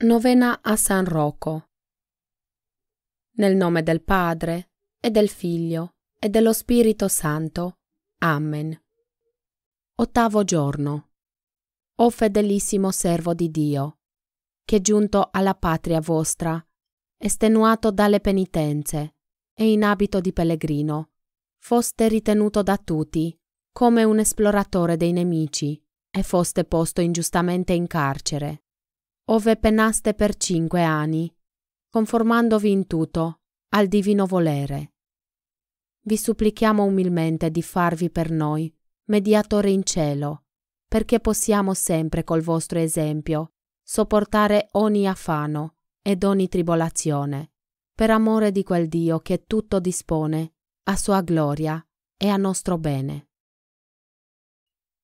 Novena a San Rocco. Nel nome del Padre, e del Figlio, e dello Spirito Santo. Amen. Ottavo giorno. O fedelissimo servo di Dio, che giunto alla patria vostra, estenuato dalle penitenze e in abito di pellegrino, foste ritenuto da tutti come un esploratore dei nemici e foste posto ingiustamente in carcere ove penaste per cinque anni, conformandovi in tutto al divino volere. Vi supplichiamo umilmente di farvi per noi, mediatore in cielo, perché possiamo sempre col vostro esempio sopportare ogni affanno ed ogni tribolazione, per amore di quel Dio che tutto dispone a sua gloria e a nostro bene.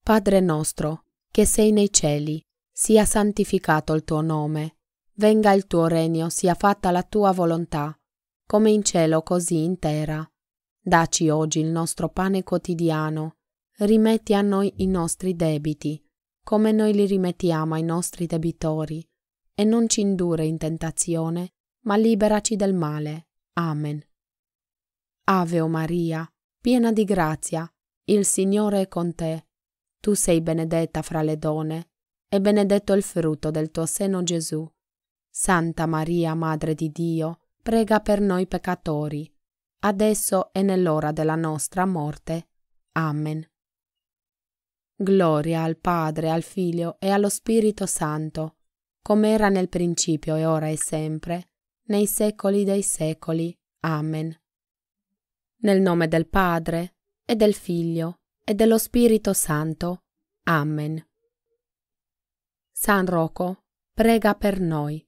Padre nostro, che sei nei cieli, sia santificato il tuo nome, venga il tuo regno, sia fatta la tua volontà, come in cielo così in terra. Daci oggi il nostro pane quotidiano, rimetti a noi i nostri debiti, come noi li rimettiamo ai nostri debitori, e non ci indurre in tentazione, ma liberaci del male. Amen. Ave o Maria, piena di grazia, il Signore è con te. Tu sei benedetta fra le donne, e benedetto il frutto del tuo seno Gesù. Santa Maria, Madre di Dio, prega per noi peccatori, adesso e nell'ora della nostra morte. Amen. Gloria al Padre, al Figlio e allo Spirito Santo, come era nel principio e ora e sempre, nei secoli dei secoli. Amen. Nel nome del Padre, e del Figlio, e dello Spirito Santo. Amen. San Rocco, prega per noi.